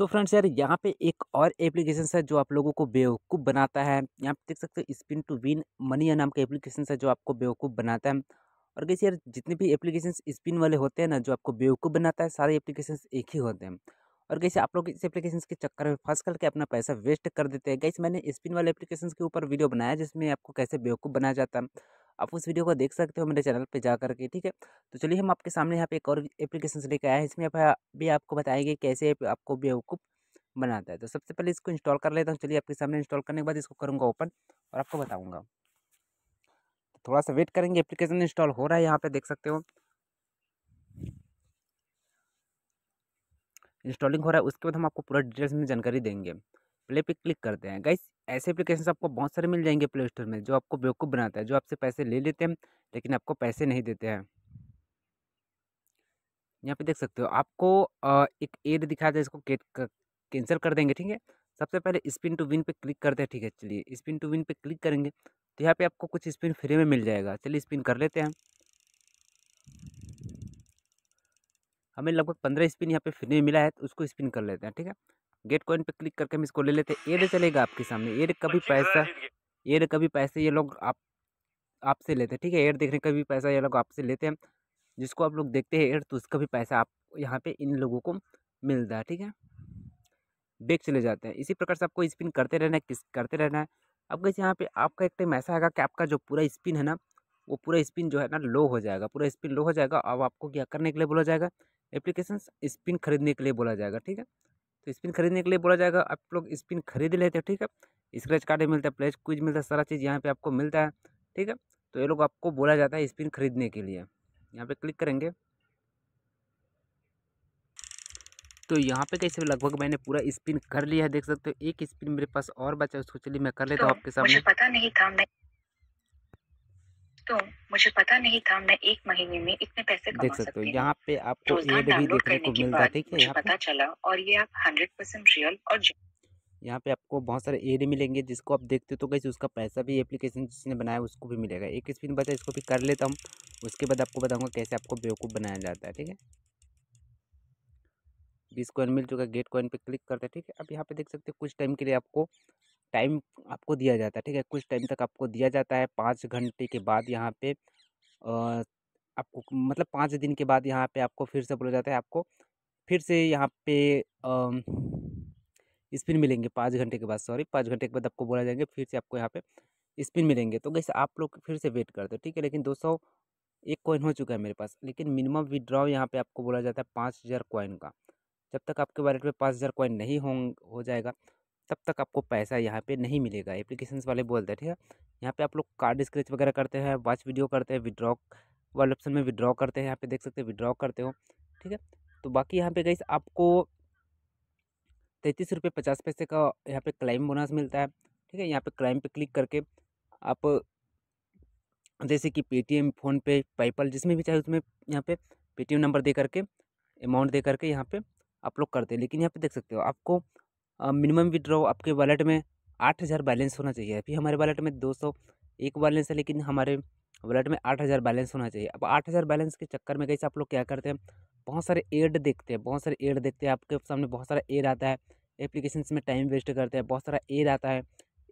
so friends यार यहाँ पे एक और एप्लीकेशन है जो आप लोगों को बेवकूफ़ बनाता है यहाँ पे देख सकते हो स्पिन टू विन मनी नाम का एप्लीकेशन है जो आपको बेवकूफ़ बनाता है और कैसे यार जितने भी एप्लीकेशन स्पिन वाले होते हैं ना जो आपको बेवकूफ़ बनाता है सारे एप्लीकेशन एक ही होते हैं और कैसे आप लोग इस एप्लीकेशन के चक्कर में फंस करके अपना पैसा वेस्ट कर देते हैं कैसे मैंने स्पिन वाले एप्लीकेशन के ऊपर वीडियो बनाया जिसमें आपको कैसे बेवकूफ़ बनाया जाता है आप उस वीडियो को देख सकते हो मेरे चैनल पर जा करके ठीक है तो चलिए हम आपके सामने यहाँ पे एक और एप्लीकेशन लेकर आए हैं इसमें आप भी आपको बताएंगे कैसे आपको बेवकूफ़ बनाता है तो सबसे पहले इसको इंस्टॉल कर लेता हूँ चलिए आपके सामने इंस्टॉल करने के बाद इसको करूँगा ओपन और आपको बताऊँगा तो थोड़ा सा वेट करेंगे एप्लीकेशन इंस्टॉल हो रहा है यहाँ पे देख सकते हो इंस्टॉलिंग हो रहा है उसके बाद हम आपको पूरा डिटेल्स में जानकारी देंगे प्ले पे क्लिक करते हैं गाइस ऐसे एप्लीकेशन आपको बहुत सारे मिल जाएंगे प्ले स्टोर में जो आपको बेवकूफ़ बनाता है जो आपसे पैसे ले लेते हैं लेकिन आपको पैसे नहीं देते हैं यहाँ पे देख सकते हो आपको एक एड दिखाया जाए इसको कैंसिल कर देंगे ठीक है सबसे पहले स्पिन टू विन पे क्लिक करते हैं ठीक है चलिए स्पिन टू विन पे क्लिक करेंगे तो यहाँ पे आपको कुछ स्पिन फ्री में मिल जाएगा चलिए स्पिन कर लेते हैं हमें लगभग पंद्रह स्पिन यहाँ पे फ्री में मिला है तो उसको स्पिन कर लेते हैं ठीक है गेट कॉइन पे क्लिक करके हम इसको ले लेते हैं एड चलेगा आपके सामने एड कभी पैसा एड कभी पैसे ये लोग आप आपसे लेते हैं ठीक है एयर देखने का भी पैसा ये लोग आपसे लेते हैं जिसको आप लोग देखते हैं एड तो उसका भी पैसा आप यहाँ पे इन लोगों को मिलता है ठीक है देख चले जाते हैं इसी प्रकार से आपको स्पिन करते रहना है किस करते रहना है अब कैसे यहाँ पे आपका एक टाइम ऐसा आएगा कि आपका जो पूरा स्पिन है ना वो पूरा स्पिन जो है ना लो हो जाएगा पूरा स्पिन लो हो जाएगा अब आपको क्या करने के लिए बोला जाएगा एप्लीकेशन स्पिन खरीदने के लिए बोला जाएगा ठीक है तो स्पिन खरीदने के लिए बोला जाएगा आप लोग स्पिन खरीद लेते हो ठीक है स्क्रैच कार्ड मिलता है प्लेज क्विज मिलता है सारा चीज़ यहाँ पे आपको मिलता है ठीक है तो ये लोग आपको बोला जाता है स्पिन खरीदने के लिए यहाँ पे क्लिक करेंगे तो यहाँ पे कैसे लगभग मैंने पूरा स्पिन कर लिया है देख सकते हो एक स्पिन मेरे पास और बचा उसको चलिए मैं कर लेता हूँ हाँ, आपके सामने पता नहीं था मैं तो मुझे पता नहीं था मैं एक महीने में इतने पैसे देख सकते हो यहाँ पे आपको एड तो भी देखने को मिलता है ठीक है पता चला और ये आप हंड्रेड परसेंट रियल और यहाँ पे आपको बहुत सारे एड मिलेंगे जिसको आप देखते हो तो कैसे उसका पैसा भी एप्लीकेशन जिसने बनाया उसको भी मिलेगा एक स्पिन बता इसको भी कर लेता हूँ उसके बाद आपको बताऊँगा कैसे आपको बेवकूफ़ बनाया जाता है ठीक है बीस कॉइन मिल चुका है गेट कॉइन पे क्लिक करते हैं ठीक है अब यहाँ पे देख सकते हैं कुछ टाइम के लिए आपको टाइम आपको दिया जाता है ठीक है कुछ टाइम तक आपको दिया जाता है पाँच घंटे के बाद यहाँ पे आपको मतलब पाँच दिन के बाद यहाँ पे आपको फिर से बोला जाता है आपको फिर से यहाँ पे स्पिन मिलेंगे पाँच घंटे के बाद सॉरी पाँच घंटे के बाद आपको बोला जाएंगे फिर से आपको यहाँ पे स्पिन मिलेंगे तो कैसे आप लोग फिर से वेट करते हो ठीक है लेकिन दो सौ एक कॉइन हो चुका है मेरे पास लेकिन मिनिमम विड्रॉ यहाँ पे आपको बोला जाता है पाँच हज़ार कॉइन का जब तक आपके वॉलेट में पाँच हज़ार कॉइन नहीं हो जाएगा तब तक आपको पैसा यहाँ पे नहीं मिलेगा एप्लीकेशंस वाले बोलते हैं ठीक है यहाँ पे आप लोग कार्ड स्क्रैच वगैरह करते हैं वॉच वीडियो करते हैं विड्रॉ वाले ऑप्शन में विड्रॉ करते हैं यहाँ पे देख सकते हैं विड्रॉ करते हो ठीक है तो बाकी यहाँ पे गई आपको तैंतीस रुपये पचास पैसे का यहाँ पे क्लाइम बोनस मिलता है ठीक है यहाँ पे क्लाइम पे क्लिक करके आप जैसे कि पेटीएम फ़ोनपे पेपल जिसमें भी चाहे उसमें यहाँ पे पेटीएम नंबर दे करके अमाउंट दे करके यहाँ पे आप लोग करते हैं लेकिन यहाँ पे देख सकते हो आपको मिनिमम विड्रॉ आपके वॉलेट में आठ हज़ार बैलेंस होना चाहिए अभी हमारे वॉलेट में दो सौ एक बैलेंस है लेकिन हमारे वॉलेट में आठ हज़ार बैलेंस होना चाहिए अब आठ हज़ार बैलेंस के चक्कर में कैसे आप लोग क्या करते हैं बहुत सारे एड देखते हैं बहुत सारे एड देखते हैं आपके सामने बहुत सारा एड आता है एप्लीकेशन में टाइम वेस्ट करते हैं बहुत सारा एड आता है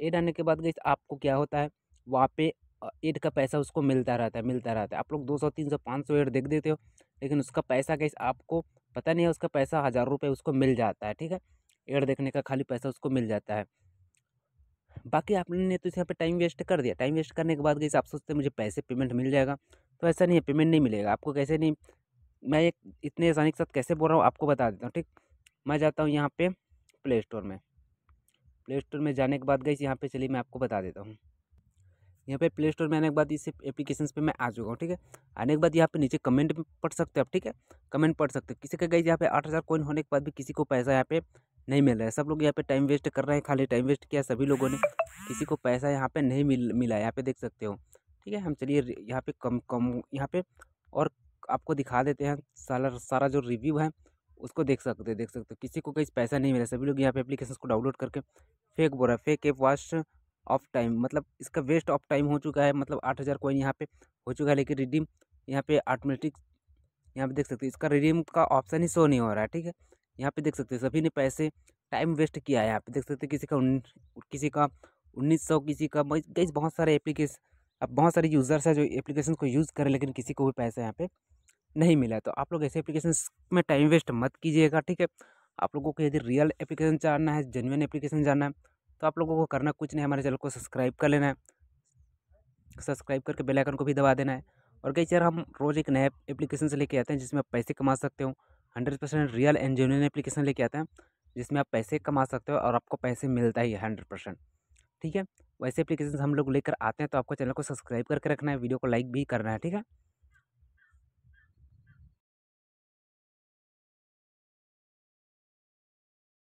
एड आने के बाद गई आपको क्या होता है वहाँ पे एड का पैसा उसको मिलता रहता है मिलता रहता है आप लोग दो सौ तीन सौ पाँच सौ एड देख देते हो लेकिन उसका पैसा कैसे आपको पता नहीं है उसका पैसा हज़ार रुपये उसको मिल जाता है ठीक है एड देखने का खाली पैसा उसको मिल जाता है बाकी आपने तो इस यहाँ पर टाइम वेस्ट कर दिया टाइम वेस्ट करने के बाद कैसे आप सोचते हैं मुझे पैसे पेमेंट मिल जाएगा तो ऐसा नहीं है पेमेंट नहीं मिलेगा आपको कैसे नहीं मैं एक इतने आसानी के साथ कैसे बोल रहा हूँ आपको बता देता हूँ ठीक मैं जाता हूँ यहाँ पे प्ले स्टोर में प्ले स्टोर में जाने के बाद गई यहाँ पे चलिए मैं आपको बता देता हूँ यहाँ पे प्ले स्टोर में आने के बाद इस एप्लीकेशन पे मैं आ चुका हूँ ठीक है आने के बाद यहाँ पे नीचे कमेंट पढ़ सकते हो आप ठीक है कमेंट पढ़ सकते हो किसी का गई यहाँ पे आठ हज़ार कोइन होने के बाद भी किसी को पैसा यहाँ पे नहीं मिल रहा है सब लोग यहाँ पे टाइम वेस्ट कर रहे हैं खाली टाइम वेस्ट किया सभी लोगों ने किसी को पैसा यहाँ पे नहीं मिल मिला यहाँ पे देख सकते हो ठीक है हम चलिए यहाँ पे कम कम यहाँ पे और आपको दिखा देते हैं सारा सारा जो रिव्यू है उसको देख सकते देख सकते हो किसी को कहीं पैसा नहीं मिला सभी लोग यहाँ पे अप्लीकेशन को डाउनलोड करके फेक बोल रहा है fake app waste of time मतलब इसका वेस्ट ऑफ टाइम हो चुका है मतलब आठ हज़ार कोइन यहाँ पे हो चुका है लेकिन रिडीम यहाँ पे ऑटोमेटिक यहाँ पे देख सकते हैं इसका रिडीम का ऑप्शन ही शो नहीं हो रहा है ठीक है यहाँ पे देख सकते हैं सभी ने पैसे टाइम वेस्ट किया है यहाँ पे देख सकते हैं किसी का किसी का उन्नीस सौ किसी का कई बहुत सारे एप्लीकेशन अब बहुत सारे यूज़र्स हैं जो एप्लीकेशन को यूज़ करें लेकिन किसी को भी पैसा यहाँ पे नहीं मिला तो आप लोग ऐसे एप्लीकेशन में टाइम वेस्ट मत कीजिएगा ठीक है आप लोगों को यदि रियल एप्लीकेशन जानना है जेनुअन एप्लीकेशन जानना है तो आप लोगों को करना कुछ नहीं हमारे चैनल को सब्सक्राइब कर लेना है सब्सक्राइब करके बेल आइकन को भी दबा देना है और कई चार हम रोज़ एक नए एप्लीकेशन से लेके आते हैं जिसमें आप पैसे कमा सकते हो hundred percent real and genuine application लेके आते हैं जिसमें आप पैसे कमा सकते हो और आपको पैसे मिलता ही है हंड्रेड परसेंट ठीक है वैसे एप्लीकेशन हम लोग लेकर आते हैं तो आपको चैनल को सब्सक्राइब करके रखना है वीडियो को लाइक भी करना है ठीक है